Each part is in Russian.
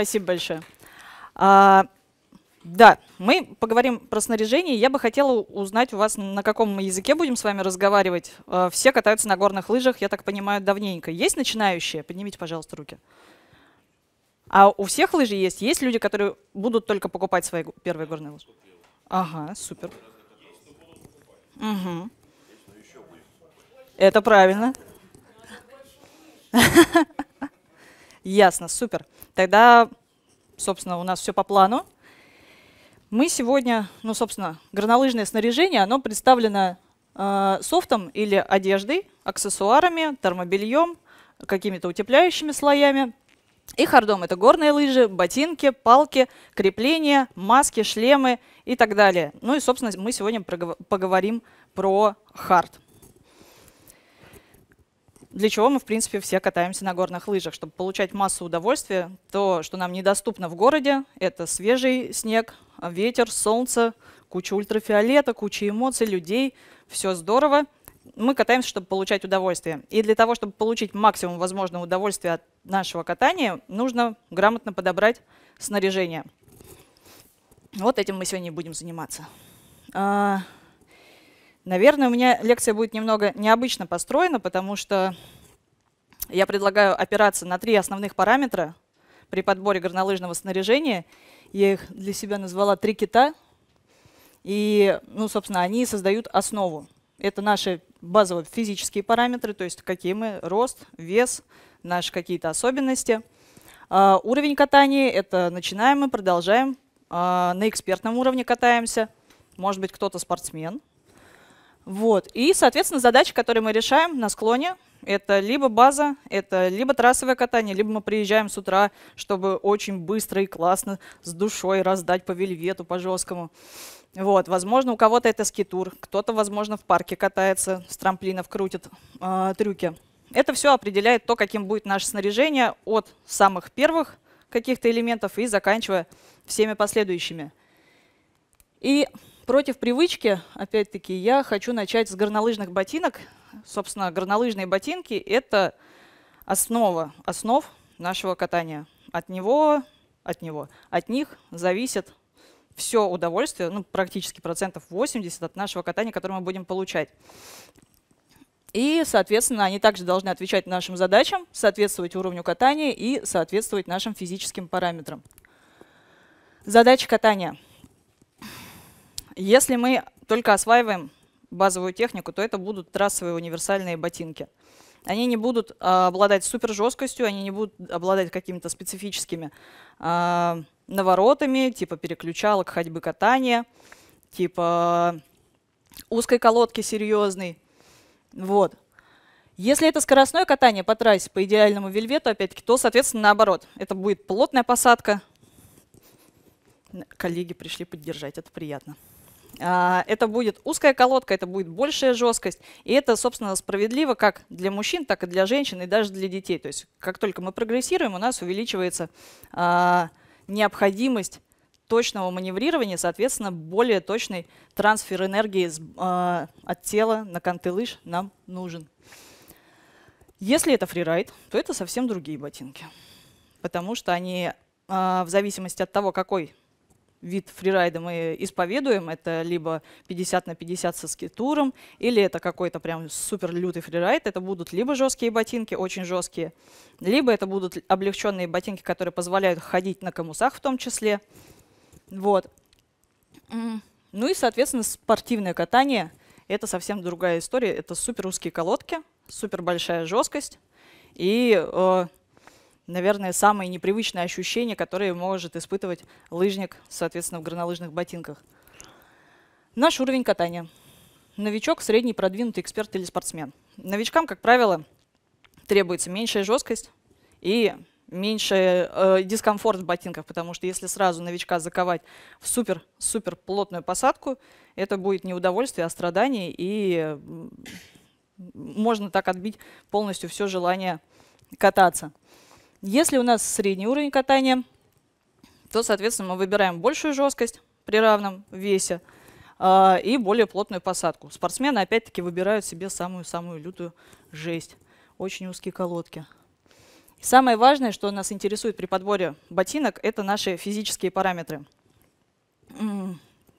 Спасибо большое. А, да, мы поговорим про снаряжение. Я бы хотела узнать у вас, на каком языке будем с вами разговаривать. А, все катаются на горных лыжах, я так понимаю, давненько. Есть начинающие? Поднимите, пожалуйста, руки. А у всех лыжи есть? Есть люди, которые будут только покупать свои первые горные лыжи? Ага, супер. Угу. Это правильно. Ясно, супер. Тогда, собственно, у нас все по плану. Мы сегодня, ну, собственно, горнолыжное снаряжение, оно представлено э, софтом или одеждой, аксессуарами, термобельем, какими-то утепляющими слоями. И хардом – это горные лыжи, ботинки, палки, крепления, маски, шлемы и так далее. Ну и, собственно, мы сегодня поговорим про хард для чего мы, в принципе, все катаемся на горных лыжах, чтобы получать массу удовольствия. То, что нам недоступно в городе, это свежий снег, ветер, солнце, куча ультрафиолета, куча эмоций, людей. Все здорово. Мы катаемся, чтобы получать удовольствие. И для того, чтобы получить максимум возможного удовольствия от нашего катания, нужно грамотно подобрать снаряжение. Вот этим мы сегодня и будем заниматься. А, наверное, у меня лекция будет немного необычно построена, потому что я предлагаю опираться на три основных параметра при подборе горнолыжного снаряжения. Я их для себя назвала «три кита». И, ну, собственно, они создают основу. Это наши базовые физические параметры, то есть какие мы, рост, вес, наши какие-то особенности. А, уровень катания – это начинаем мы, продолжаем. А, на экспертном уровне катаемся. Может быть, кто-то спортсмен. Вот. И, соответственно, задачи, которые мы решаем на склоне – это либо база, это либо трассовое катание, либо мы приезжаем с утра, чтобы очень быстро и классно с душой раздать по вельвету, по жесткому. Вот, возможно, у кого-то это скитур, кто-то, возможно, в парке катается, с трамплинов крутит э, трюки. Это все определяет то, каким будет наше снаряжение от самых первых каких-то элементов и заканчивая всеми последующими. И против привычки, опять-таки, я хочу начать с горнолыжных ботинок собственно, горнолыжные ботинки – это основа основ нашего катания. От него, от него, от них зависит все удовольствие, ну, практически процентов 80 от нашего катания, которое мы будем получать. И, соответственно, они также должны отвечать нашим задачам, соответствовать уровню катания и соответствовать нашим физическим параметрам. Задача катания. Если мы только осваиваем базовую технику, то это будут трассовые универсальные ботинки. Они не будут а, обладать супер жесткостью, они не будут обладать какими-то специфическими а, наворотами, типа переключалок, ходьбы, катания, типа узкой колодки серьезной. Вот. Если это скоростное катание по трассе по идеальному вельвету, опять-таки, то, соответственно, наоборот. Это будет плотная посадка. Коллеги пришли поддержать, это приятно. А, это будет узкая колодка, это будет большая жесткость. И это, собственно, справедливо как для мужчин, так и для женщин, и даже для детей. То есть как только мы прогрессируем, у нас увеличивается а, необходимость точного маневрирования, соответственно, более точный трансфер энергии а, от тела на кантылыш нам нужен. Если это фрирайд, то это совсем другие ботинки, потому что они в зависимости от того, какой вид фрирайда мы исповедуем. Это либо 50 на 50 со скитуром, или это какой-то прям супер лютый фрирайд. Это будут либо жесткие ботинки, очень жесткие, либо это будут облегченные ботинки, которые позволяют ходить на камусах в том числе. Вот. Ну и, соответственно, спортивное катание – это совсем другая история. Это супер узкие колодки, супер большая жесткость. И э, наверное, самые непривычные ощущения, которые может испытывать лыжник, соответственно, в горнолыжных ботинках. Наш уровень катания. Новичок, средний, продвинутый эксперт или спортсмен. Новичкам, как правило, требуется меньшая жесткость и меньше э, дискомфорт в ботинках, потому что если сразу новичка заковать в супер-супер плотную посадку, это будет не удовольствие, а страдание, и можно так отбить полностью все желание кататься. Если у нас средний уровень катания, то, соответственно, мы выбираем большую жесткость при равном весе э, и более плотную посадку. Спортсмены, опять-таки, выбирают себе самую-самую лютую жесть. Очень узкие колодки. самое важное, что нас интересует при подборе ботинок, это наши физические параметры.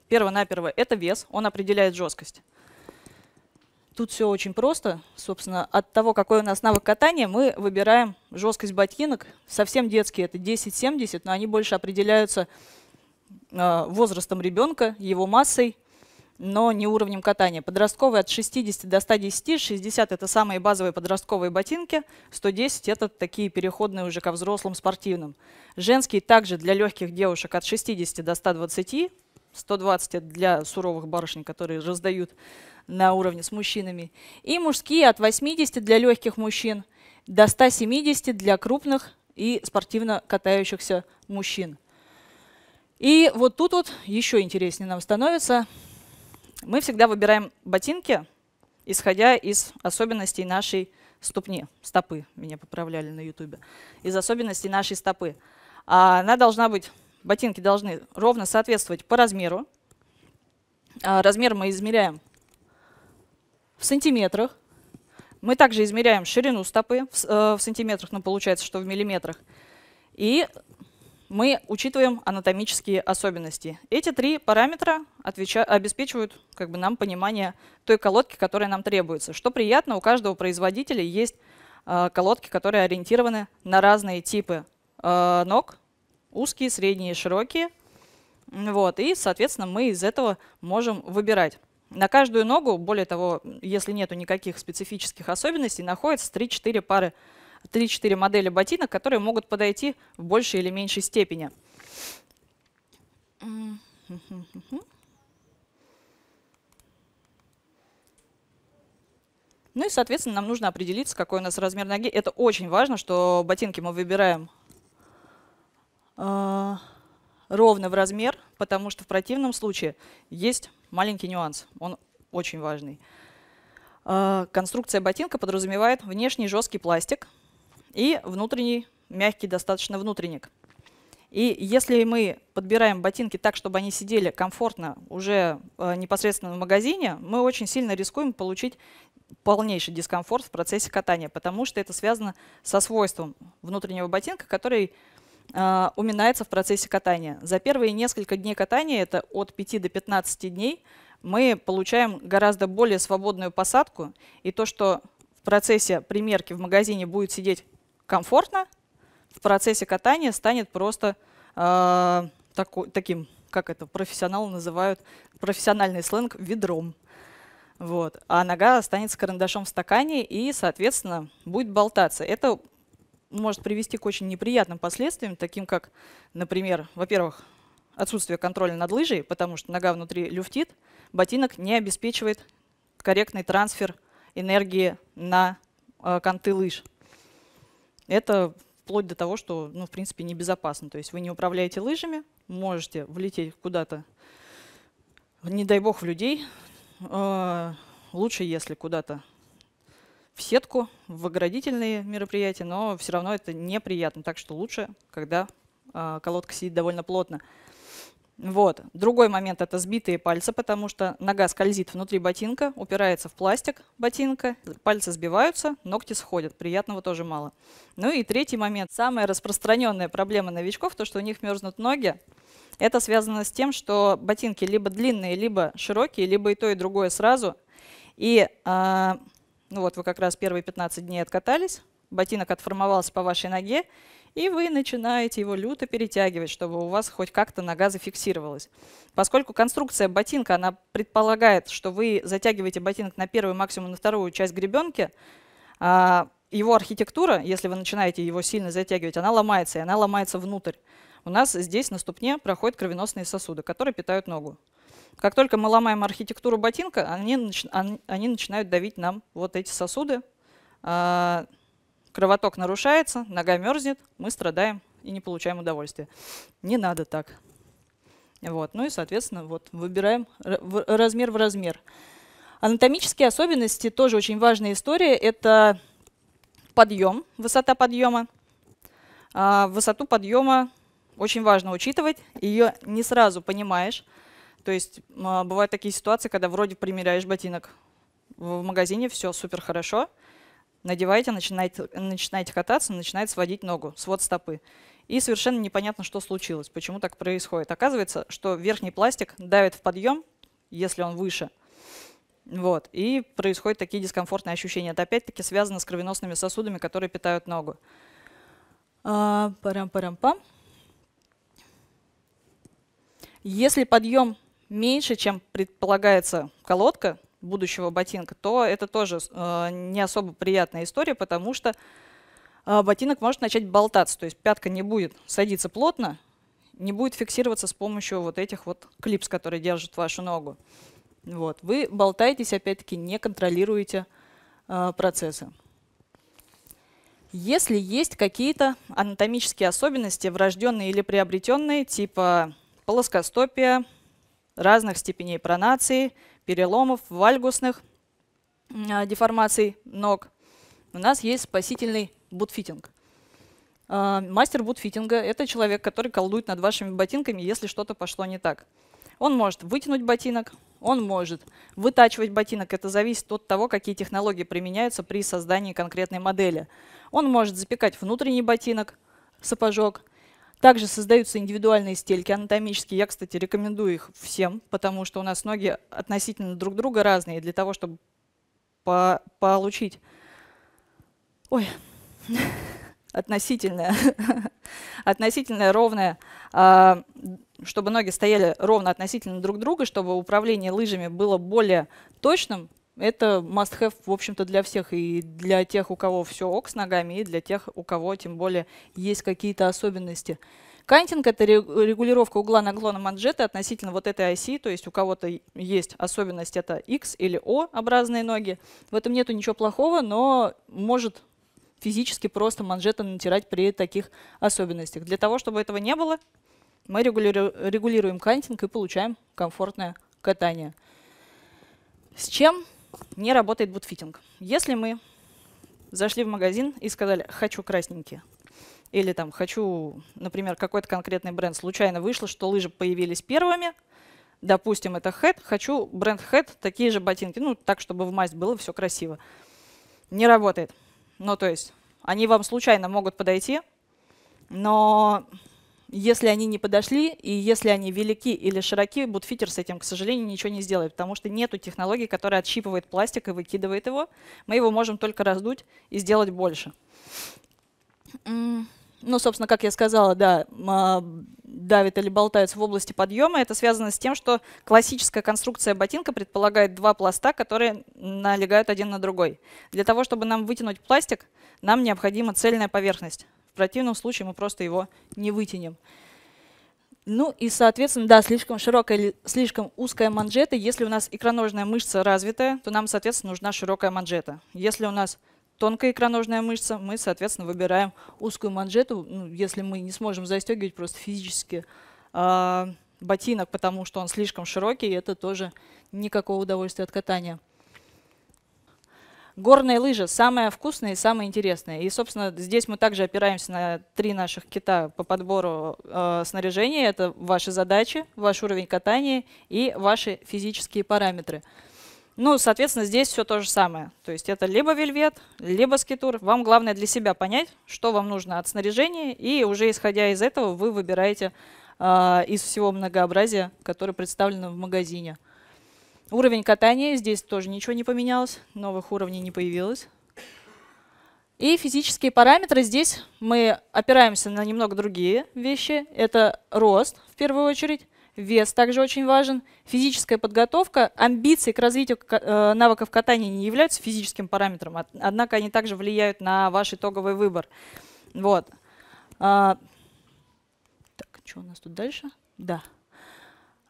Первое-напервое наперво это вес, он определяет жесткость. Тут все очень просто. Собственно, от того, какой у нас навык катания, мы выбираем жесткость ботинок. Совсем детские это 10-70, но они больше определяются а, возрастом ребенка, его массой, но не уровнем катания. Подростковые от 60 до 110, 60 – это самые базовые подростковые ботинки, 110 – это такие переходные уже ко взрослым спортивным. Женские также для легких девушек от 60 до 120, 120 – это для суровых барышень, которые раздают на уровне с мужчинами. И мужские от 80 для легких мужчин до 170 для крупных и спортивно катающихся мужчин. И вот тут вот еще интереснее нам становится. Мы всегда выбираем ботинки, исходя из особенностей нашей ступни, стопы, меня поправляли на ютубе, из особенностей нашей стопы. А она должна быть, ботинки должны ровно соответствовать по размеру. А размер мы измеряем в сантиметрах. Мы также измеряем ширину стопы в, э, в сантиметрах, но получается, что в миллиметрах. И мы учитываем анатомические особенности. Эти три параметра отвеча, обеспечивают как бы, нам понимание той колодки, которая нам требуется. Что приятно, у каждого производителя есть э, колодки, которые ориентированы на разные типы э, ног, узкие, средние, широкие. Вот, и, соответственно, мы из этого можем выбирать. На каждую ногу, более того, если нету никаких специфических особенностей, находятся 3-4 пары, 3-4 модели ботинок, которые могут подойти в большей или меньшей степени. Ну и, соответственно, нам нужно определиться, какой у нас размер ноги. Это очень важно, что ботинки мы выбираем а, ровно в размер, потому что в противном случае есть маленький нюанс, он очень важный. А, конструкция ботинка подразумевает внешний жесткий пластик и внутренний мягкий достаточно внутренник. И если мы подбираем ботинки так, чтобы они сидели комфортно уже а, непосредственно в магазине, мы очень сильно рискуем получить полнейший дискомфорт в процессе катания, потому что это связано со свойством внутреннего ботинка, который а, уминается в процессе катания. За первые несколько дней катания, это от 5 до 15 дней, мы получаем гораздо более свободную посадку. И то, что в процессе примерки в магазине будет сидеть комфортно, в процессе катания станет просто э, а, таку, таким, как это профессионалы называют, профессиональный сленг, ведром. Вот. А нога останется карандашом в стакане и, соответственно, будет болтаться. Это может привести к очень неприятным последствиям, таким как, например, во-первых, отсутствие контроля над лыжей, потому что нога внутри люфтит, ботинок не обеспечивает корректный трансфер энергии на э, конты лыж. Это вплоть до того, что, ну, в принципе, небезопасно. То есть вы не управляете лыжами, можете влететь куда-то, не дай бог, в людей. Э, лучше, если куда-то в сетку, в оградительные мероприятия, но все равно это неприятно. Так что лучше, когда э, колодка сидит довольно плотно. Вот. Другой момент – это сбитые пальцы, потому что нога скользит внутри ботинка, упирается в пластик ботинка, пальцы сбиваются, ногти сходят. Приятного тоже мало. Ну и третий момент. Самая распространенная проблема новичков – то, что у них мерзнут ноги. Это связано с тем, что ботинки либо длинные, либо широкие, либо и то, и другое сразу. И… Э, ну вот вы как раз первые 15 дней откатались, ботинок отформовался по вашей ноге, и вы начинаете его люто перетягивать, чтобы у вас хоть как-то нога зафиксировалась. Поскольку конструкция ботинка, она предполагает, что вы затягиваете ботинок на первую, максимум на вторую часть гребенки, а, его архитектура, если вы начинаете его сильно затягивать, она ломается, и она ломается внутрь. У нас здесь на ступне проходят кровеносные сосуды, которые питают ногу. Как только мы ломаем архитектуру ботинка, они, начи они начинают давить нам вот эти сосуды. А, кровоток нарушается, нога мерзнет, мы страдаем и не получаем удовольствия. Не надо так. Вот. Ну и, соответственно, вот, выбираем размер в размер. Анатомические особенности тоже очень важная история. Это подъем, высота подъема. А высоту подъема очень важно учитывать, ее не сразу понимаешь. То есть а, бывают такие ситуации, когда вроде примеряешь ботинок в магазине, все супер хорошо, надеваете, начинаете, начинаете кататься, начинает сводить ногу, свод стопы. И совершенно непонятно, что случилось, почему так происходит. Оказывается, что верхний пластик давит в подъем, если он выше, вот, и происходят такие дискомфортные ощущения. Это опять-таки связано с кровеносными сосудами, которые питают ногу. А, парам-парам-пам. Если подъем меньше, чем предполагается колодка будущего ботинка, то это тоже э, не особо приятная история, потому что э, ботинок может начать болтаться, то есть пятка не будет садиться плотно, не будет фиксироваться с помощью вот этих вот клипс, которые держат вашу ногу. Вот. Вы болтаетесь, опять-таки, не контролируете э, процессы. Если есть какие-то анатомические особенности, врожденные или приобретенные, типа плоскостопия, разных степеней пронации, переломов, вальгусных а, деформаций ног. У нас есть спасительный бутфитинг. А, мастер бутфитинга – это человек, который колдует над вашими ботинками, если что-то пошло не так. Он может вытянуть ботинок, он может вытачивать ботинок. Это зависит от того, какие технологии применяются при создании конкретной модели. Он может запекать внутренний ботинок, сапожок – также создаются индивидуальные стельки анатомические. Я, кстати, рекомендую их всем, потому что у нас ноги относительно друг друга разные. Для того, чтобы по получить... Ой, относительное, относительное ровное, а, чтобы ноги стояли ровно относительно друг друга, чтобы управление лыжами было более точным, это must-have, в общем-то, для всех. И для тех, у кого все ок с ногами, и для тех, у кого, тем более, есть какие-то особенности. Кантинг – это регулировка угла наклона манжеты относительно вот этой оси, то есть у кого-то есть особенность – это X или O образные ноги. В этом нету ничего плохого, но может физически просто манжета натирать при таких особенностях. Для того, чтобы этого не было, мы регулируем кантинг и получаем комфортное катание. С чем не работает бутфитинг. Если мы зашли в магазин и сказали «хочу красненькие», или там «хочу, например, какой-то конкретный бренд», случайно вышло, что лыжи появились первыми, допустим, это Head, хочу бренд Head, такие же ботинки, ну, так, чтобы в масть было все красиво. Не работает. Ну, то есть они вам случайно могут подойти, но если они не подошли, и если они велики или широки, бутфитер с этим, к сожалению, ничего не сделает, потому что нету технологии, которая отщипывает пластик и выкидывает его. Мы его можем только раздуть и сделать больше. Ну, собственно, как я сказала, да, а, давит или болтается в области подъема. Это связано с тем, что классическая конструкция ботинка предполагает два пласта, которые налегают один на другой. Для того, чтобы нам вытянуть пластик, нам необходима цельная поверхность. В противном случае мы просто его не вытянем. Ну и, соответственно, да, слишком широкая или слишком узкая манжета. Если у нас икроножная мышца развитая, то нам, соответственно, нужна широкая манжета. Если у нас тонкая икроножная мышца, мы, соответственно, выбираем узкую манжету, ну, если мы не сможем застегивать просто физически э, ботинок, потому что он слишком широкий, это тоже никакого удовольствия от катания. Горные лыжи – самое вкусное и самое интересное. И, собственно, здесь мы также опираемся на три наших кита по подбору э, снаряжения. Это ваши задачи, ваш уровень катания и ваши физические параметры. Ну, соответственно, здесь все то же самое. То есть это либо вельвет, либо скитур. Вам главное для себя понять, что вам нужно от снаряжения, и уже исходя из этого вы выбираете э, из всего многообразия, которое представлено в магазине. Уровень катания, здесь тоже ничего не поменялось, новых уровней не появилось. И физические параметры, здесь мы опираемся на немного другие вещи. Это рост, в первую очередь, вес также очень важен, физическая подготовка, амбиции к развитию э, навыков катания не являются физическим параметром, однако они также влияют на ваш итоговый выбор. Вот. А, так, что у нас тут дальше? Да.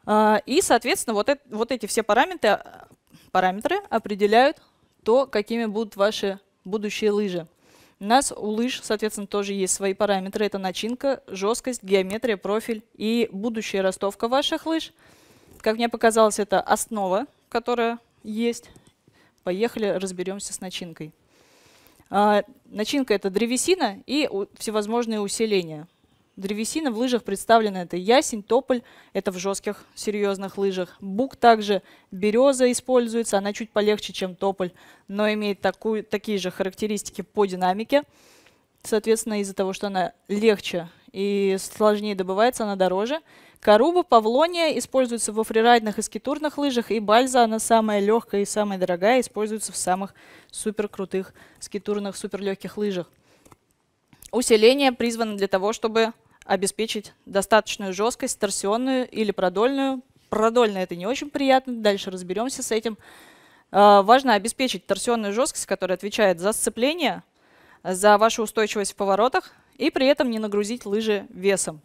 А, и, соответственно, вот, это, вот эти все параметры, а, параметры определяют то, какими будут ваши будущие лыжи. У нас у лыж, соответственно, тоже есть свои параметры. Это начинка, жесткость, геометрия, профиль и будущая ростовка ваших лыж. Как мне показалось, это основа, которая есть. Поехали, разберемся с начинкой. А, начинка – это древесина и всевозможные усиления. Древесина в лыжах представлена, это ясень, тополь, это в жестких серьезных лыжах. Бук также, береза используется, она чуть полегче, чем тополь, но имеет такую, такие же характеристики по динамике. Соответственно, из-за того, что она легче и сложнее добывается, она дороже. Коруба, павлония используются во фрирайдных и скитурных лыжах, и бальза, она самая легкая и самая дорогая, используется в самых суперкрутых скитурных суперлегких лыжах. Усиление призвано для того, чтобы обеспечить достаточную жесткость, торсионную или продольную. продольная это не очень приятно, дальше разберемся с этим. А, важно обеспечить торсионную жесткость, которая отвечает за сцепление, за вашу устойчивость в поворотах и при этом не нагрузить лыжи весом.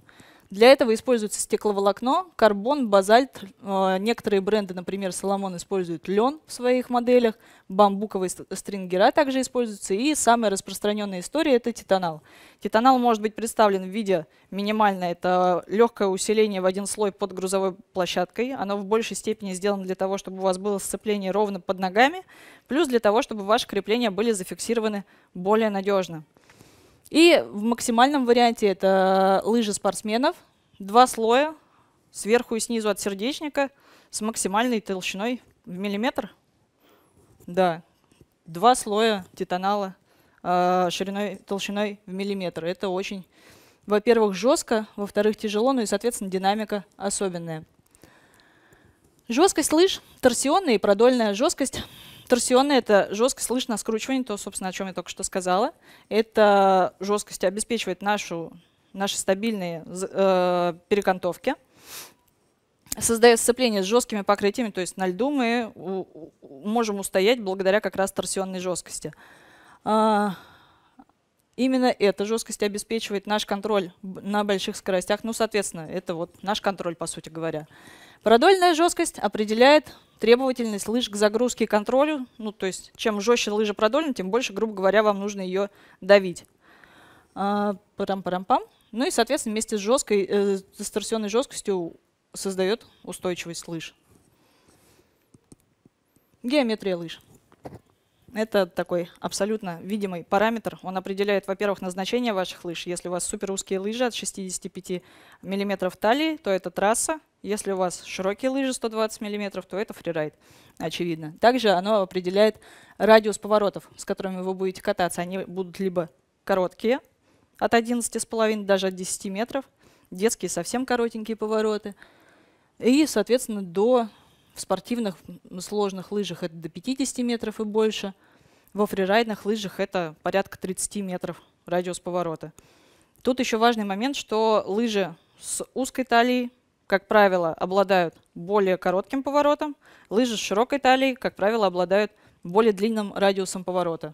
Для этого используется стекловолокно, карбон, базальт. Э, некоторые бренды, например, Соломон используют лен в своих моделях, бамбуковые стрингера также используются. И самая распространенная история – это титанал. Титанал может быть представлен в виде минимальное Это легкое усиление в один слой под грузовой площадкой. Оно в большей степени сделано для того, чтобы у вас было сцепление ровно под ногами, плюс для того, чтобы ваши крепления были зафиксированы более надежно. И в максимальном варианте это лыжи спортсменов, два слоя сверху и снизу от сердечника с максимальной толщиной в миллиметр. Да, два слоя титанала э, шириной, толщиной в миллиметр. Это очень, во-первых, жестко, во-вторых, тяжело, ну и, соответственно, динамика особенная. Жесткость лыж, торсионная и продольная жесткость – Торсионное – это жестко слышно скручивание, то, собственно, о чем я только что сказала. Это жесткость обеспечивает нашу, наши стабильные э, перекантовки. Создает сцепление с жесткими покрытиями, то есть на льду мы можем устоять благодаря как раз торсионной жесткости. А, Именно эта жесткость обеспечивает наш контроль на больших скоростях. Ну, соответственно, это вот наш контроль, по сути говоря. Продольная жесткость определяет требовательность лыж к загрузке и контролю. Ну, то есть, чем жестче лыжа продольна, тем больше, грубо говоря, вам нужно ее давить. А, парам-парам-пам. Ну и, соответственно, вместе с жесткой, э, с торсионной жесткостью создает устойчивость лыж. Геометрия лыж. Это такой абсолютно видимый параметр. Он определяет, во-первых, назначение ваших лыж. Если у вас супер узкие лыжи от 65 мм талии, то это трасса. Если у вас широкие лыжи 120 мм, то это фрирайд, очевидно. Также оно определяет радиус поворотов, с которыми вы будете кататься. Они будут либо короткие, от 11,5 даже от 10 метров, детские совсем коротенькие повороты, и, соответственно, до в спортивных сложных лыжах это до 50 метров и больше – во фрирайдных лыжах это порядка 30 метров радиус поворота. Тут еще важный момент, что лыжи с узкой талией, как правило, обладают более коротким поворотом, лыжи с широкой талией, как правило, обладают более длинным радиусом поворота.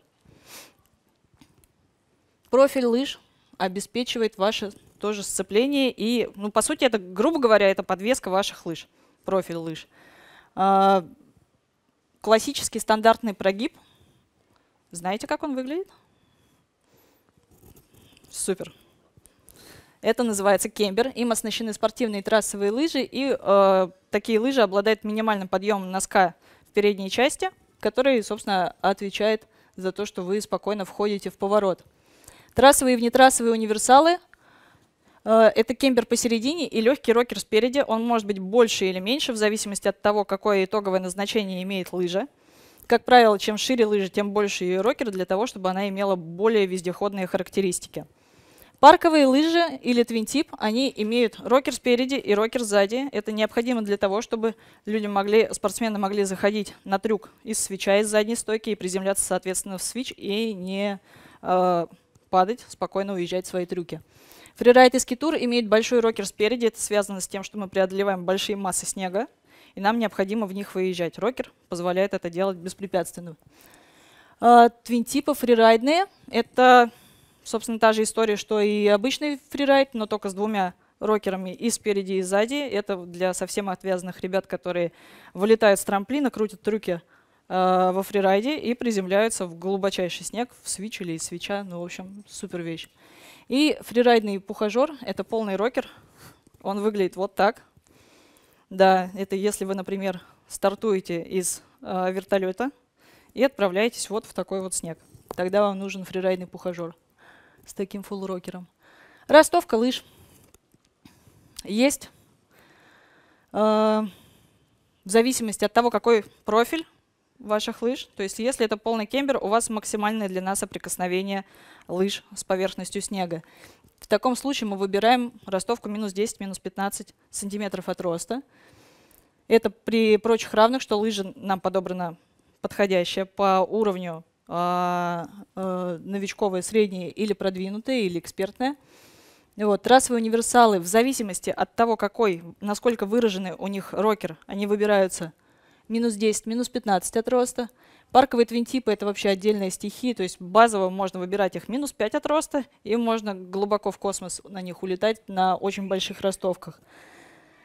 Профиль лыж обеспечивает ваше тоже сцепление и, ну, по сути, это, грубо говоря, это подвеска ваших лыж, профиль лыж. А, классический стандартный прогиб – знаете, как он выглядит? Супер. Это называется кембер. Им оснащены спортивные трассовые лыжи, и э, такие лыжи обладают минимальным подъемом носка в передней части, который, собственно, отвечает за то, что вы спокойно входите в поворот. Трассовые и внетрассовые универсалы э, это кембер посередине и легкий рокер спереди. Он может быть больше или меньше, в зависимости от того, какое итоговое назначение имеет лыжа. Как правило, чем шире лыжи, тем больше ее рокер для того, чтобы она имела более вездеходные характеристики. Парковые лыжи или твинтип, они имеют рокер спереди и рокер сзади. Это необходимо для того, чтобы люди могли, спортсмены могли заходить на трюк из свеча из задней стойки и приземляться, соответственно, в свич и не э, падать, спокойно уезжать в свои трюки. Фрирайд и скитур имеют большой рокер спереди. Это связано с тем, что мы преодолеваем большие массы снега, и нам необходимо в них выезжать. Рокер позволяет это делать беспрепятственно. Твинтипы а, фрирайдные — это, собственно, та же история, что и обычный фрирайд, но только с двумя рокерами и спереди, и сзади. Это для совсем отвязанных ребят, которые вылетают с трамплина, крутят трюки э, во фрирайде и приземляются в глубочайший снег, в свич или из свеча. Ну, в общем, супер вещь. И фрирайдный пухажер — это полный рокер. Он выглядит вот так. Да, это если вы, например, стартуете из э, а, вертолета и отправляетесь вот в такой вот снег. Тогда вам нужен фрирайдный пухажер с таким фулл-рокером. Ростовка лыж есть. Э, в зависимости от того, какой профиль ваших лыж. То есть если это полный кембер, у вас максимальная длина соприкосновения лыж с поверхностью снега. В таком случае мы выбираем ростовку минус 10, минус 15 сантиметров от роста. Это при прочих равных, что лыжа нам подобрана подходящая по уровню а, э, э, новичковая, средняя или продвинутая, или экспертная. Вот, трассовые универсалы в зависимости от того, какой, насколько выражены у них рокер, они выбираются минус 10, минус 15 от роста. Парковые твинтипы – это вообще отдельные стихии, то есть базово можно выбирать их минус 5 от роста, и можно глубоко в космос на них улетать на очень больших ростовках.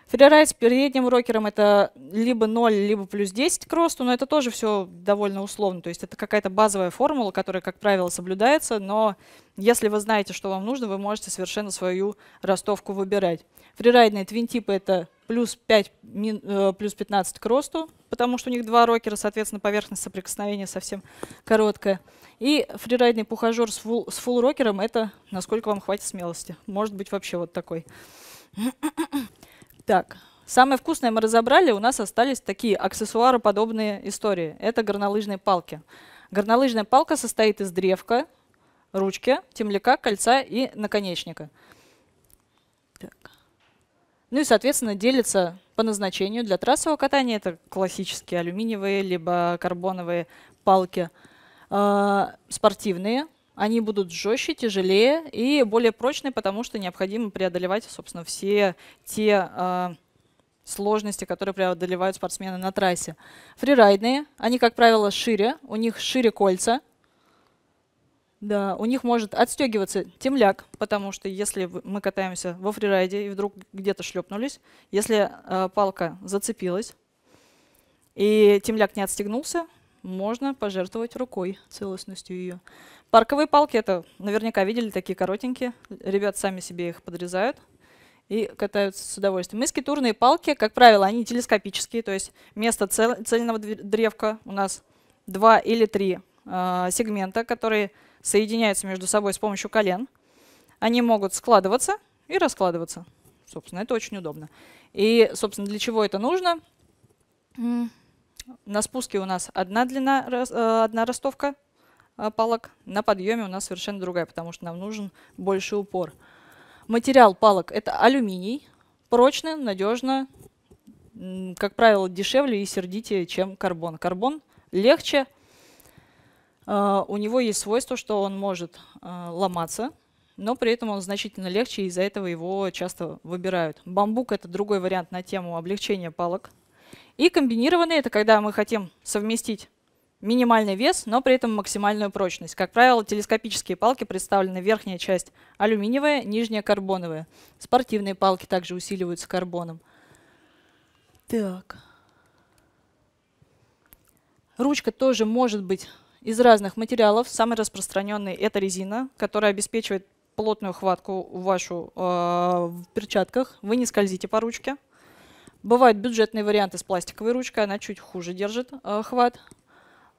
Фрирайд с передним рокером это либо 0, либо плюс 10 к росту, но это тоже все довольно условно. То есть это какая-то базовая формула, которая, как правило, соблюдается, но если вы знаете, что вам нужно, вы можете совершенно свою ростовку выбирать. Фрирайдные твинтипы это плюс 5, мин, э, плюс 15 к росту, потому что у них два рокера, соответственно, поверхность соприкосновения совсем короткая. И фрирайдный пухажер с, фул, с фул-рокером — это насколько вам хватит смелости. Может быть, вообще вот такой. Так, самое вкусное мы разобрали, у нас остались такие аксессуароподобные истории. Это горнолыжные палки. Горнолыжная палка состоит из древка, ручки, темляка, кольца и наконечника. Так. Ну и, соответственно, делится по назначению для трассового катания. Это классические алюминиевые либо карбоновые палки. А, спортивные – они будут жестче, тяжелее и более прочные, потому что необходимо преодолевать, собственно, все те э, сложности, которые преодолевают спортсмены на трассе. Фрирайдные, они, как правило, шире, у них шире кольца, да, у них может отстегиваться темляк, потому что если мы катаемся во фрирайде и вдруг где-то шлепнулись, если э, палка зацепилась и темляк не отстегнулся, можно пожертвовать рукой, целостностью ее. Парковые палки, это наверняка видели, такие коротенькие. Ребят сами себе их подрезают и катаются с удовольствием. Мискитурные палки, как правило, они телескопические, то есть вместо цельного древка у нас два или три э, сегмента, которые соединяются между собой с помощью колен. Они могут складываться и раскладываться. Собственно, это очень удобно. И, собственно, для чего это нужно? На спуске у нас одна длина, э, одна ростовка э, палок, на подъеме у нас совершенно другая, потому что нам нужен больше упор. Материал палок это алюминий, прочный, надежно, как правило, дешевле и сердитее, чем карбон. Карбон легче, э, у него есть свойство, что он может ломаться, но при этом он значительно легче, и из-за этого его часто выбирают. Бамбук – это другой вариант на тему облегчения палок. И комбинированные – это когда мы хотим совместить минимальный вес, но при этом максимальную прочность. Как правило, телескопические палки представлены верхняя часть алюминиевая, нижняя карбоновая. Спортивные палки также усиливаются карбоном. Так. Ручка тоже может быть из разных материалов. Самый распространенный это резина, которая обеспечивает плотную хватку вашу э, в перчатках. Вы не скользите по ручке. Бывают бюджетные варианты с пластиковой ручкой, она чуть хуже держит э, хват.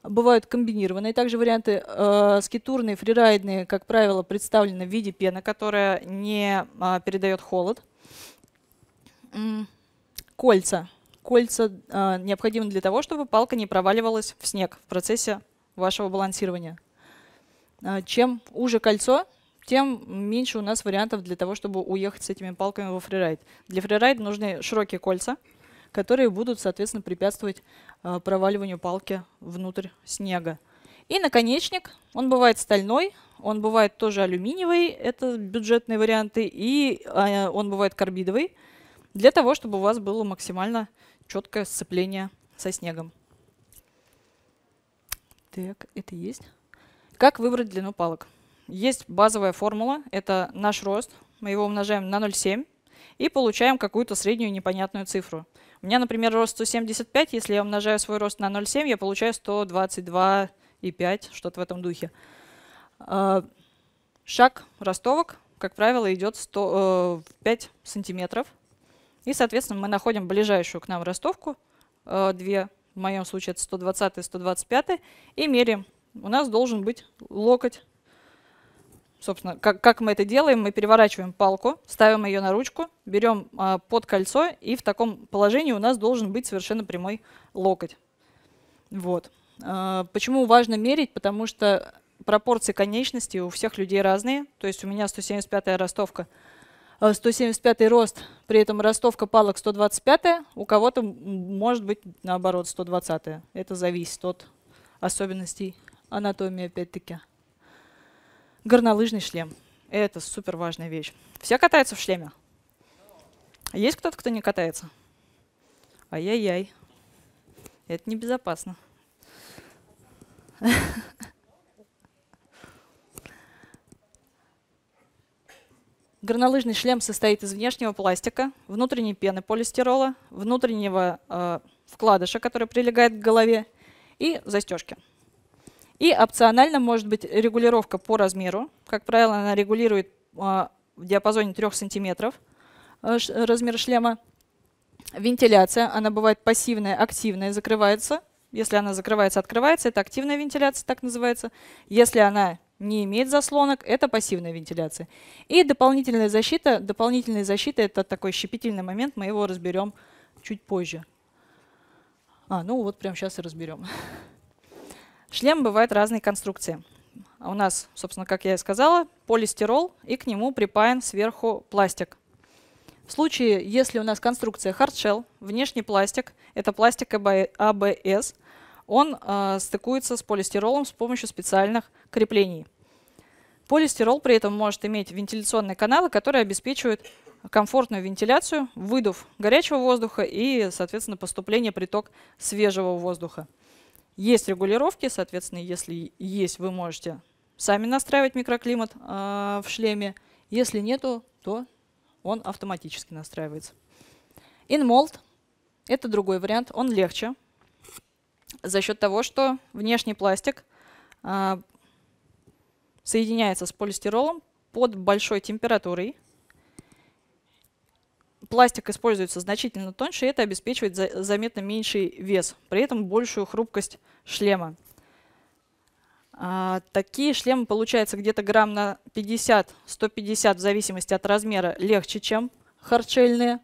Бывают комбинированные также варианты. Э, скитурные, фрирайдные, как правило, представлены в виде пены, которая не э, передает холод. Кольца. Кольца э, необходимы для того, чтобы палка не проваливалась в снег в процессе вашего балансирования. Э, чем уже кольцо, тем меньше у нас вариантов для того, чтобы уехать с этими палками во фрирайд. Для фрирайда нужны широкие кольца, которые будут, соответственно, препятствовать э, проваливанию палки внутрь снега. И наконечник, он бывает стальной, он бывает тоже алюминиевый, это бюджетные варианты, и э, он бывает карбидовый, для того, чтобы у вас было максимально четкое сцепление со снегом. Так, это есть. Как выбрать длину палок? Есть базовая формула, это наш рост, мы его умножаем на 0,7 и получаем какую-то среднюю непонятную цифру. У меня, например, рост 175, если я умножаю свой рост на 0,7, я получаю 122,5, что-то в этом духе. А, шаг ростовок, как правило, идет 100, 5 э, сантиметров. И, соответственно, мы находим ближайшую к нам ростовку, э, две, в моем случае это 120 и 125, и меряем. У нас должен быть локоть собственно, как, как мы это делаем, мы переворачиваем палку, ставим ее на ручку, берем а, под кольцо, и в таком положении у нас должен быть совершенно прямой локоть. Вот. А, почему важно мерить? Потому что пропорции конечности у всех людей разные. То есть у меня 175-я ростовка, 175 а, рост, при этом ростовка палок 125, у кого-то может быть наоборот 120. -я. Это зависит от особенностей анатомии опять-таки горнолыжный шлем. Это супер важная вещь. Все катаются в шлеме? Есть кто-то, кто не катается? Ай-яй-яй. Это небезопасно. Горнолыжный шлем состоит из внешнего пластика, внутренней пены полистирола, внутреннего э, вкладыша, который прилегает к голове, и застежки. И опционально может быть регулировка по размеру. Как правило, она регулирует а, в диапазоне 3 см э, размер шлема. Вентиляция, она бывает пассивная, активная, закрывается. Если она закрывается, открывается, это активная вентиляция, так называется. Если она не имеет заслонок, это пассивная вентиляция. И дополнительная защита. Дополнительная защита – это такой щепетильный момент, мы его разберем чуть позже. А, ну вот прямо сейчас и разберем. Шлем бывает разной конструкции. А у нас, собственно, как я и сказала, полистирол, и к нему припаян сверху пластик. В случае, если у нас конструкция hardshell, внешний пластик, это пластик ABS, он э, стыкуется с полистиролом с помощью специальных креплений. Полистирол при этом может иметь вентиляционные каналы, которые обеспечивают комфортную вентиляцию, выдув горячего воздуха и, соответственно, поступление приток свежего воздуха. Есть регулировки, соответственно, если есть, вы можете сами настраивать микроклимат э, в шлеме. Если нету, то он автоматически настраивается. InMold – это другой вариант, он легче за счет того, что внешний пластик э, соединяется с полистиролом под большой температурой – Пластик используется значительно тоньше, и это обеспечивает за заметно меньший вес, при этом большую хрупкость шлема. А, такие шлемы получаются где-то грамм на 50-150, в зависимости от размера, легче, чем харчельные.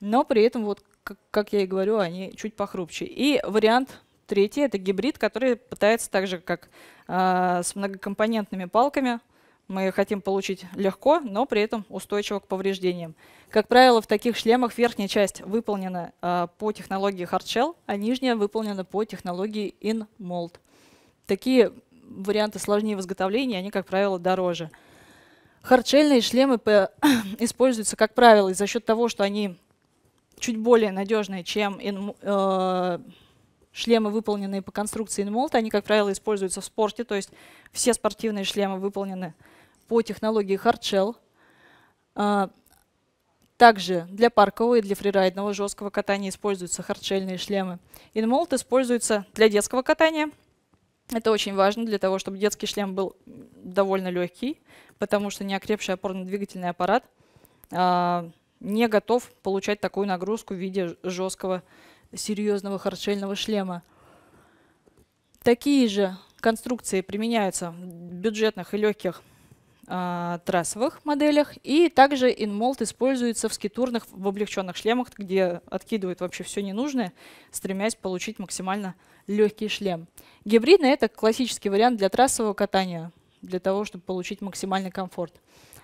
Но при этом, вот, как, как я и говорю, они чуть похрупче. И вариант третий – это гибрид, который пытается так же, как а, с многокомпонентными палками – мы хотим получить легко, но при этом устойчиво к повреждениям. Как правило, в таких шлемах верхняя часть выполнена э, по технологии Hardshell, а нижняя выполнена по технологии InMold. Такие варианты сложнее в изготовлении, они, как правило, дороже. Хардшельные шлемы используются, как правило, из за счет того, что они чуть более надежные, чем in, э, шлемы, выполненные по конструкции InMold. Они, как правило, используются в спорте, то есть все спортивные шлемы выполнены по технологии Hardshell. А, также для паркового и для фрирайдного жесткого катания используются хардшельные шлемы. Инмолд используется для детского катания. Это очень важно для того, чтобы детский шлем был довольно легкий, потому что неокрепший опорно-двигательный аппарат а, не готов получать такую нагрузку в виде жесткого серьезного хардшельного шлема. Такие же конструкции применяются в бюджетных и легких а, трассовых моделях, и также инмолд используется в скитурных, в облегченных шлемах, где откидывают вообще все ненужное, стремясь получить максимально легкий шлем. Гибридный — это классический вариант для трассового катания, для того, чтобы получить максимальный комфорт.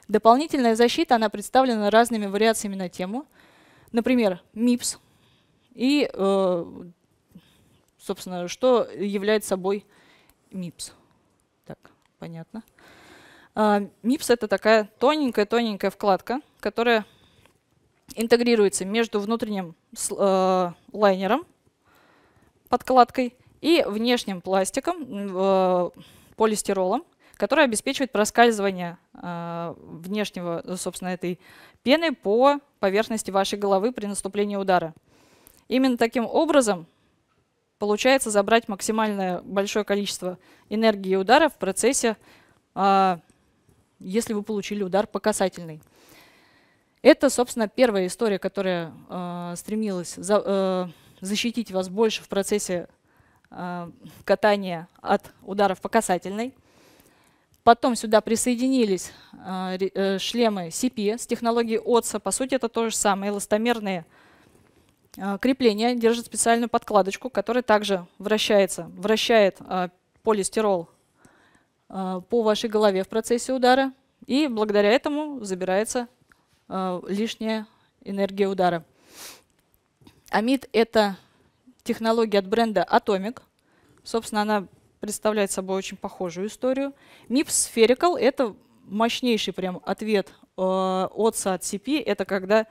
Дополнительная защита, она представлена разными вариациями на тему. Например, MIPS и, э, собственно, что является собой MIPS? Так, понятно. MIPS а, — это такая тоненькая-тоненькая вкладка, которая интегрируется между внутренним э, лайнером, подкладкой, и внешним пластиком, э, полистиролом, который обеспечивает проскальзывание э, внешнего, собственно, этой пены по поверхности вашей головы при наступлении удара. Именно таким образом получается забрать максимальное большое количество энергии удара в процессе а, если вы получили удар по касательной. Это, собственно, первая история, которая э, стремилась за, э, защитить вас больше в процессе э, катания от ударов по касательной. Потом сюда присоединились э, э шлемы CP с технологией OTSA. По сути, это то же самое, эластомерные э, крепления, держат специальную подкладочку, которая также вращается, вращает э, полистирол Э, по вашей голове в процессе удара, и благодаря этому забирается э, лишняя энергия удара. Амид – это технология от бренда Atomic. Собственно, она представляет собой очень похожую историю. MIPS Spherical – это мощнейший прям ответ э, от SAT CP. Это когда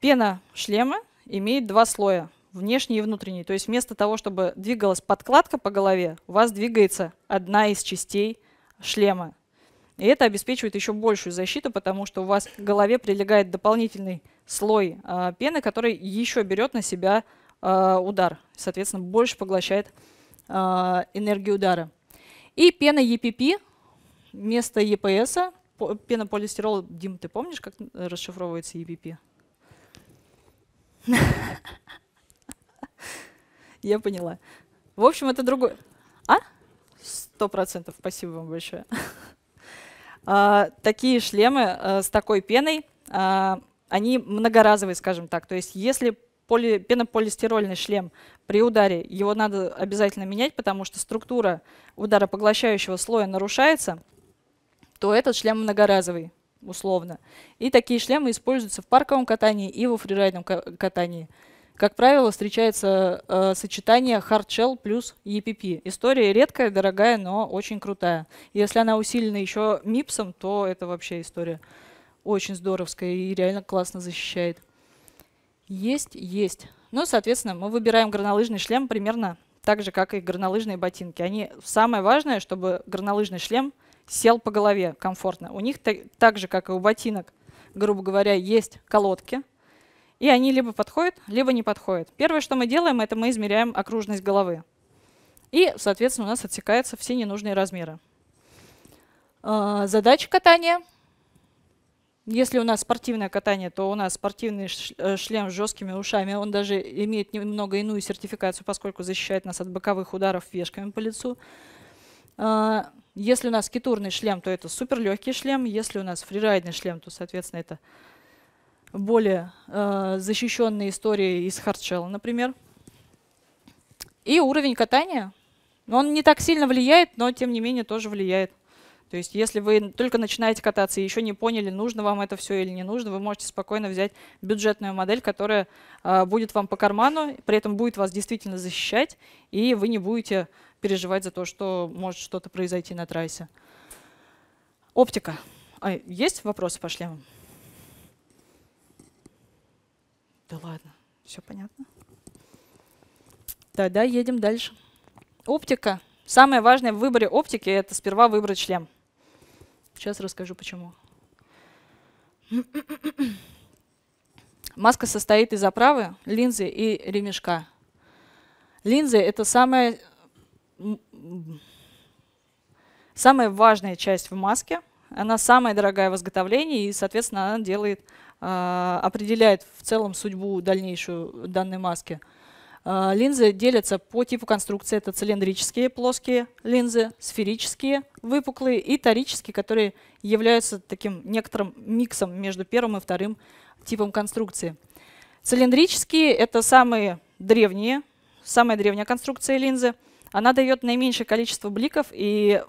пена шлема имеет два слоя – внешний и внутренний. То есть вместо того, чтобы двигалась подкладка по голове, у вас двигается одна из частей шлема. И это обеспечивает еще большую защиту, потому что у вас к голове прилегает дополнительный слой э, пены, который еще берет на себя э, удар. Соответственно, больше поглощает э, энергию удара. И пена EPP вместо ЕПС. пена полистирол. Дим, ты помнишь, как э, расшифровывается EPP? Я поняла. В общем, это другой... А? Сто процентов. Спасибо вам большое. А, такие шлемы э, с такой пеной, а, они многоразовые, скажем так. То есть если поли, пенополистирольный шлем при ударе, его надо обязательно менять, потому что структура ударопоглощающего слоя нарушается, то этот шлем многоразовый, условно. И такие шлемы используются в парковом катании и во фрирайдном катании. Как правило, встречается э, сочетание shell плюс EPP. История редкая, дорогая, но очень крутая. Если она усилена еще мипсом, то это вообще история очень здоровская и реально классно защищает. Есть, есть. Ну, соответственно, мы выбираем горнолыжный шлем примерно так же, как и горнолыжные ботинки. Они самое важное, чтобы горнолыжный шлем сел по голове комфортно. У них так же, как и у ботинок, грубо говоря, есть колодки – и они либо подходят, либо не подходят. Первое, что мы делаем, это мы измеряем окружность головы. И, соответственно, у нас отсекаются все ненужные размеры. А, задача катания. Если у нас спортивное катание, то у нас спортивный э, шлем с жесткими ушами. Он даже имеет немного иную сертификацию, поскольку защищает нас от боковых ударов вешками по лицу. А, если у нас китурный шлем, то это суперлегкий шлем. Если у нас фрирайдный шлем, то, соответственно, это более э, защищенные истории из Хардшелла, например. И уровень катания. Он не так сильно влияет, но тем не менее тоже влияет. То есть если вы только начинаете кататься и еще не поняли, нужно вам это все или не нужно, вы можете спокойно взять бюджетную модель, которая э, будет вам по карману, при этом будет вас действительно защищать, и вы не будете переживать за то, что может что-то произойти на трассе. Оптика. А, есть вопросы по шлемам? Да ладно, все понятно. Тогда едем дальше. Оптика. Самое важное в выборе оптики – это сперва выбрать шлем. Сейчас расскажу, почему. Маска состоит из оправы, линзы и ремешка. Линзы – это самая, самая важная часть в маске. Она самая дорогая в изготовлении, и, соответственно, она делает а, определяет в целом судьбу дальнейшую данной маски. А, линзы делятся по типу конструкции. Это цилиндрические плоские линзы, сферические, выпуклые и торические, которые являются таким некоторым миксом между первым и вторым типом конструкции. Цилиндрические – это самые древние, самая древняя конструкция линзы. Она дает наименьшее количество бликов, и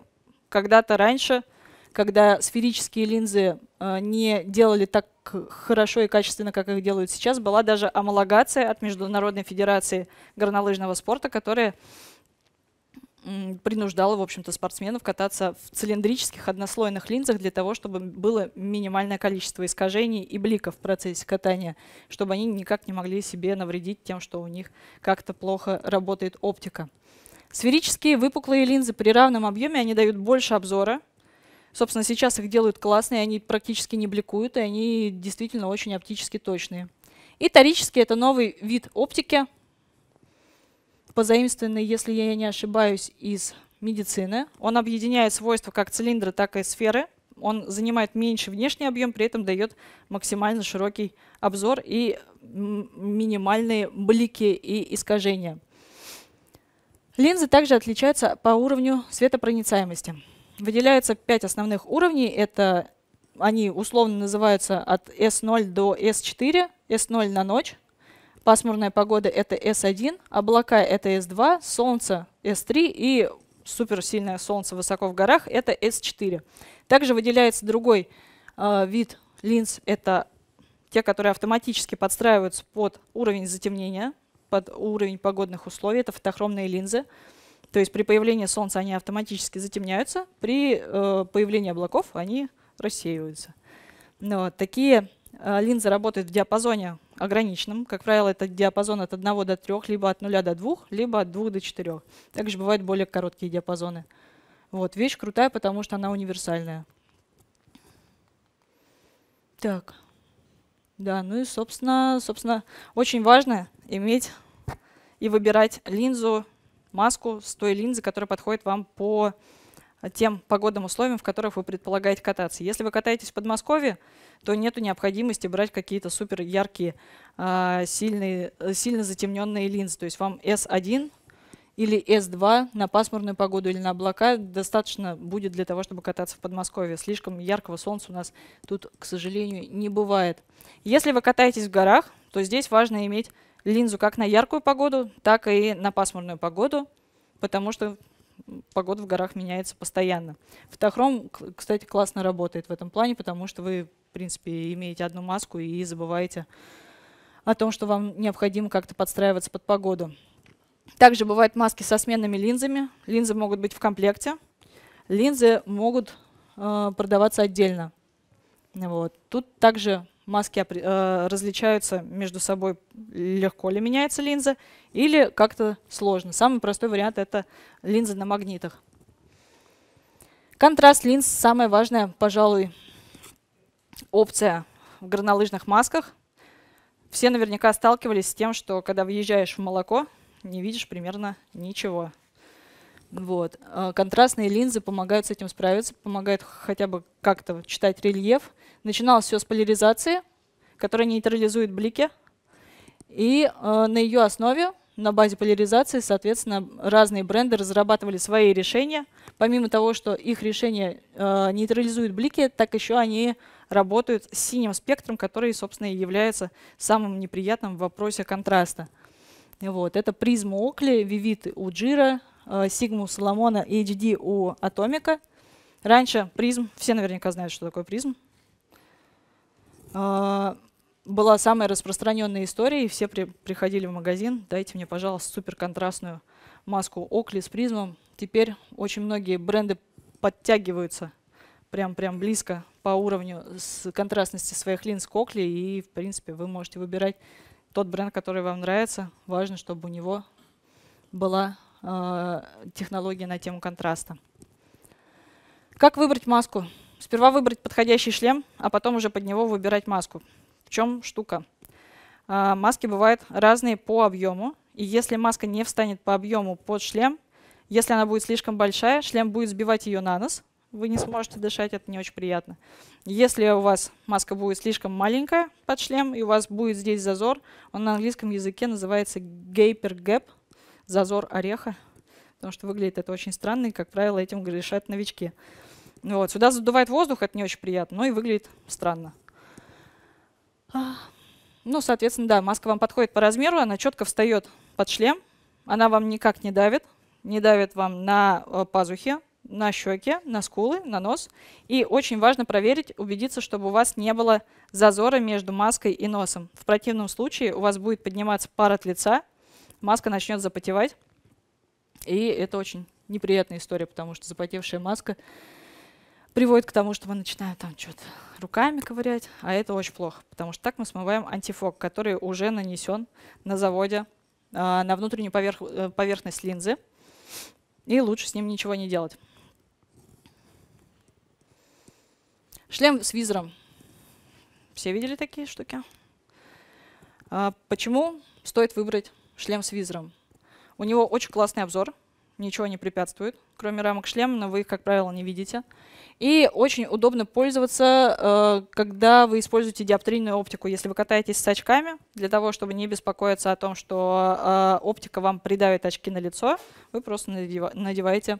когда-то раньше – когда сферические линзы э, не делали так хорошо и качественно, как их делают сейчас, была даже амалогация от Международной Федерации горнолыжного спорта, которая принуждала, в общем-то, спортсменов кататься в цилиндрических однослойных линзах для того, чтобы было минимальное количество искажений и бликов в процессе катания, чтобы они никак не могли себе навредить тем, что у них как-то плохо работает оптика. Сферические выпуклые линзы при равном объеме, они дают больше обзора, Собственно, сейчас их делают классные, они практически не бликуют, и они действительно очень оптически точные. И торические – это новый вид оптики, позаимствованный, если я не ошибаюсь, из медицины. Он объединяет свойства как цилиндра, так и сферы. Он занимает меньше внешний объем, при этом дает максимально широкий обзор и минимальные блики и искажения. Линзы также отличаются по уровню светопроницаемости выделяется пять основных уровней. Это они условно называются от S0 до S4, S0 на ночь. Пасмурная погода — это S1, облака — это S2, солнце — S3 и суперсильное солнце высоко в горах — это S4. Также выделяется другой э, вид линз — это те, которые автоматически подстраиваются под уровень затемнения, под уровень погодных условий. Это фотохромные линзы. То есть при появлении Солнца они автоматически затемняются, при э, появлении облаков они рассеиваются. Но такие э, линзы работают в диапазоне ограниченном. Как правило, это диапазон от 1 до 3, либо от 0 до 2, либо от 2 до 4. Также бывают более короткие диапазоны. Вот, вещь крутая, потому что она универсальная. Так, да, ну и, собственно, собственно очень важно иметь и выбирать линзу маску с той линзы, которая подходит вам по тем погодным условиям, в которых вы предполагаете кататься. Если вы катаетесь в Подмосковье, то нет необходимости брать какие-то супер яркие, а, сильные, э, сильно затемненные линзы. То есть вам S1 или S2 на пасмурную погоду или на облака достаточно будет для того, чтобы кататься в Подмосковье. Слишком яркого солнца у нас тут, к сожалению, не бывает. Если вы катаетесь в горах, то здесь важно иметь линзу как на яркую погоду, так и на пасмурную погоду, потому что погода в горах меняется постоянно. Фотохром, кстати, классно работает в этом плане, потому что вы, в принципе, имеете одну маску и забываете о том, что вам необходимо как-то подстраиваться под погоду. Также бывают маски со сменными линзами. Линзы могут быть в комплекте. Линзы могут э, продаваться отдельно. Вот. Тут также маски э, различаются между собой, легко ли меняется линза, или как-то сложно. Самый простой вариант – это линзы на магнитах. Контраст линз – самая важная, пожалуй, опция в горнолыжных масках. Все наверняка сталкивались с тем, что когда въезжаешь в молоко, не видишь примерно ничего. Вот. А, контрастные линзы помогают с этим справиться, помогают хотя бы как-то читать рельеф. Начиналось все с поляризации, которая нейтрализует блики. И э, на ее основе, на базе поляризации, соответственно, разные бренды разрабатывали свои решения. Помимо того, что их решения э, нейтрализуют блики, так еще они работают с синим спектром, который, собственно, и является самым неприятным в вопросе контраста. Вот. Это призма Окли, Vivid, у Джира, Э, Сигму Соломона и HD у Атомика. Раньше призм, все наверняка знают, что такое призм, э, была самая распространенная история, все при, приходили в магазин, дайте мне, пожалуйста, суперконтрастную маску Окли с призмом. Теперь очень многие бренды подтягиваются прям-прям близко по уровню с контрастности своих линз к Окли, и, в принципе, вы можете выбирать тот бренд, который вам нравится. Важно, чтобы у него была Э, технологии на тему контраста. Как выбрать маску? Сперва выбрать подходящий шлем, а потом уже под него выбирать маску. В чем штука? Э, маски бывают разные по объему, и если маска не встанет по объему под шлем, если она будет слишком большая, шлем будет сбивать ее на нос, вы не сможете дышать, это не очень приятно. Если у вас маска будет слишком маленькая под шлем, и у вас будет здесь зазор, он на английском языке называется gaper gap, зазор ореха, потому что выглядит это очень странно, и, как правило, этим грешат новички. Ну вот. Сюда задувает воздух, это не очень приятно, но и выглядит странно. Ну, соответственно, да, маска вам подходит по размеру, она четко встает под шлем, она вам никак не давит, не давит вам на э, пазухи, на щеки, на скулы, на нос. И очень важно проверить, убедиться, чтобы у вас не было зазора между маской и носом. В противном случае у вас будет подниматься пар от лица, маска начнет запотевать. И это очень неприятная история, потому что запотевшая маска приводит к тому, что мы начинаем там что-то руками ковырять, а это очень плохо, потому что так мы смываем антифок, который уже нанесен на заводе э, на внутреннюю поверх, э, поверхность линзы, и лучше с ним ничего не делать. Шлем с визором. Все видели такие штуки? А почему стоит выбрать шлем с визором. У него очень классный обзор, ничего не препятствует, кроме рамок шлема, но вы их, как правило, не видите. И очень удобно пользоваться, э, когда вы используете диоптрийную оптику. Если вы катаетесь с очками, для того, чтобы не беспокоиться о том, что э, оптика вам придавит очки на лицо, вы просто надеваете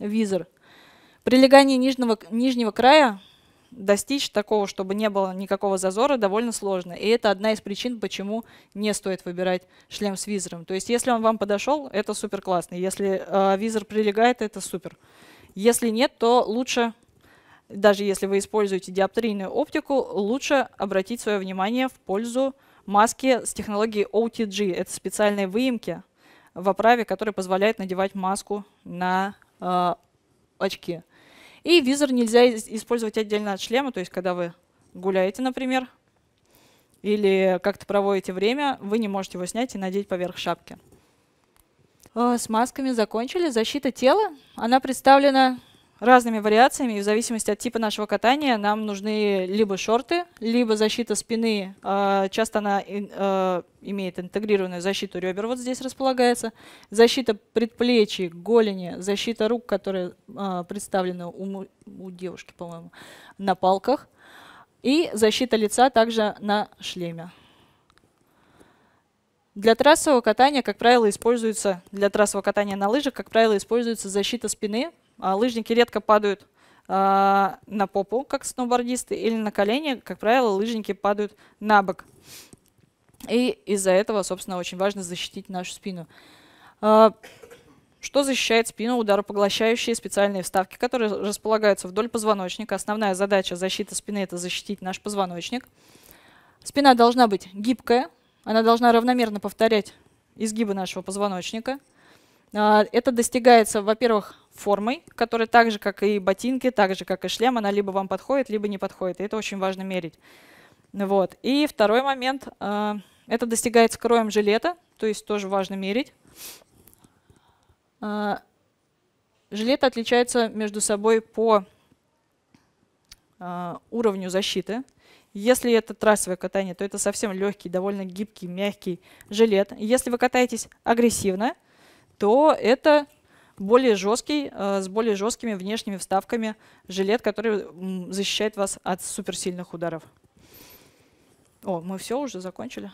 визор. Прилегание нижнего, нижнего края достичь такого, чтобы не было никакого зазора, довольно сложно. И это одна из причин, почему не стоит выбирать шлем с визором. То есть если он вам подошел, это супер классно. Если э, визор прилегает, это супер. Если нет, то лучше, даже если вы используете диоптрийную оптику, лучше обратить свое внимание в пользу маски с технологией OTG. Это специальные выемки в оправе, которые позволяют надевать маску на э, очки. И визор нельзя использовать отдельно от шлема, то есть когда вы гуляете, например, или как-то проводите время, вы не можете его снять и надеть поверх шапки. А, с масками закончили. Защита тела, она представлена разными вариациями, и в зависимости от типа нашего катания нам нужны либо шорты, либо защита спины. А, часто она а, имеет интегрированную защиту ребер, вот здесь располагается, защита предплечий, голени, защита рук, которые а, представлены у, у девушки, по-моему, на палках, и защита лица также на шлеме. Для трассового катания, как правило, используется для трассового катания на лыжах, как правило, используется защита спины, а лыжники редко падают а, на попу, как сноубордисты, или на колени, как правило, лыжники падают на бок. И из-за этого, собственно, очень важно защитить нашу спину. А, что защищает спину? Ударопоглощающие специальные вставки, которые располагаются вдоль позвоночника. Основная задача защиты спины – это защитить наш позвоночник. Спина должна быть гибкая, она должна равномерно повторять изгибы нашего позвоночника. Это достигается, во-первых, формой, которая так же, как и ботинки, так же, как и шлем, она либо вам подходит, либо не подходит. И это очень важно мерить. Вот. И второй момент. Э, это достигается кроем жилета, то есть тоже важно мерить. Э, жилет отличается между собой по э, уровню защиты. Если это трассовое катание, то это совсем легкий, довольно гибкий, мягкий жилет. Если вы катаетесь агрессивно, то это более жесткий, э, с более жесткими внешними вставками жилет, который защищает вас от суперсильных ударов. О, мы все уже закончили.